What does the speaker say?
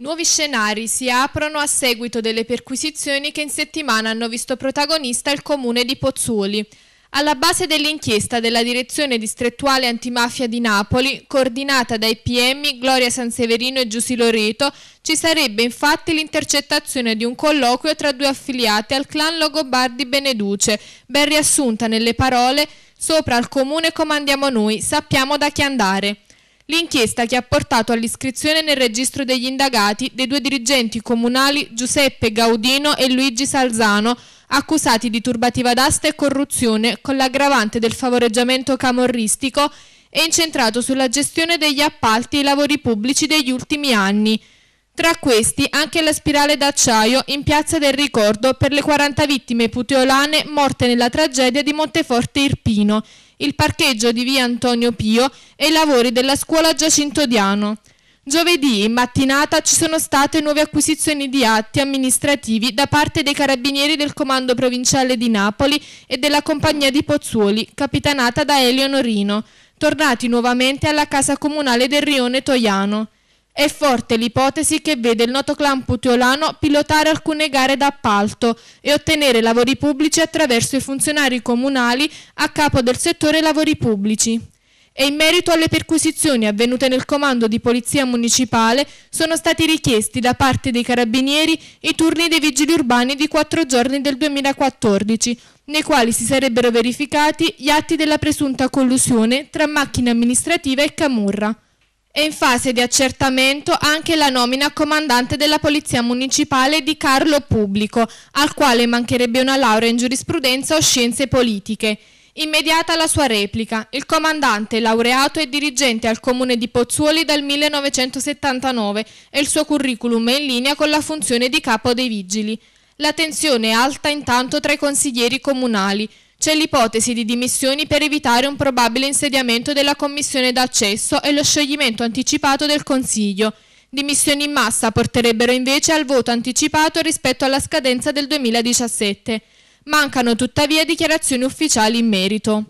Nuovi scenari si aprono a seguito delle perquisizioni che in settimana hanno visto protagonista il comune di Pozzuoli. Alla base dell'inchiesta della Direzione Distrettuale Antimafia di Napoli, coordinata dai PM Gloria Sanseverino e Giussi Loreto, ci sarebbe infatti l'intercettazione di un colloquio tra due affiliate al clan Logobardi Beneduce, ben riassunta nelle parole «Sopra al comune comandiamo noi, sappiamo da chi andare». L'inchiesta che ha portato all'iscrizione nel registro degli indagati dei due dirigenti comunali Giuseppe Gaudino e Luigi Salzano, accusati di turbativa d'asta e corruzione con l'aggravante del favoreggiamento camorristico e incentrato sulla gestione degli appalti e lavori pubblici degli ultimi anni. Tra questi anche la spirale d'acciaio in Piazza del Ricordo per le 40 vittime puteolane morte nella tragedia di Monteforte Irpino, il parcheggio di via Antonio Pio e i lavori della scuola Giacinto Diano. Giovedì in mattinata ci sono state nuove acquisizioni di atti amministrativi da parte dei carabinieri del Comando Provinciale di Napoli e della Compagnia di Pozzuoli, capitanata da Elio Norino, tornati nuovamente alla Casa Comunale del Rione Toiano. È forte l'ipotesi che vede il noto clan putiolano pilotare alcune gare d'appalto e ottenere lavori pubblici attraverso i funzionari comunali a capo del settore lavori pubblici. E in merito alle perquisizioni avvenute nel comando di polizia municipale sono stati richiesti da parte dei carabinieri i turni dei vigili urbani di quattro giorni del 2014, nei quali si sarebbero verificati gli atti della presunta collusione tra macchina amministrativa e camurra. È in fase di accertamento anche la nomina a comandante della Polizia Municipale di Carlo Pubblico, al quale mancherebbe una laurea in giurisprudenza o scienze politiche. Immediata la sua replica, il comandante, laureato e dirigente al comune di Pozzuoli dal 1979 e il suo curriculum è in linea con la funzione di capo dei vigili. La tensione è alta intanto tra i consiglieri comunali, c'è l'ipotesi di dimissioni per evitare un probabile insediamento della commissione d'accesso e lo scioglimento anticipato del Consiglio. Dimissioni in massa porterebbero invece al voto anticipato rispetto alla scadenza del 2017. Mancano tuttavia dichiarazioni ufficiali in merito.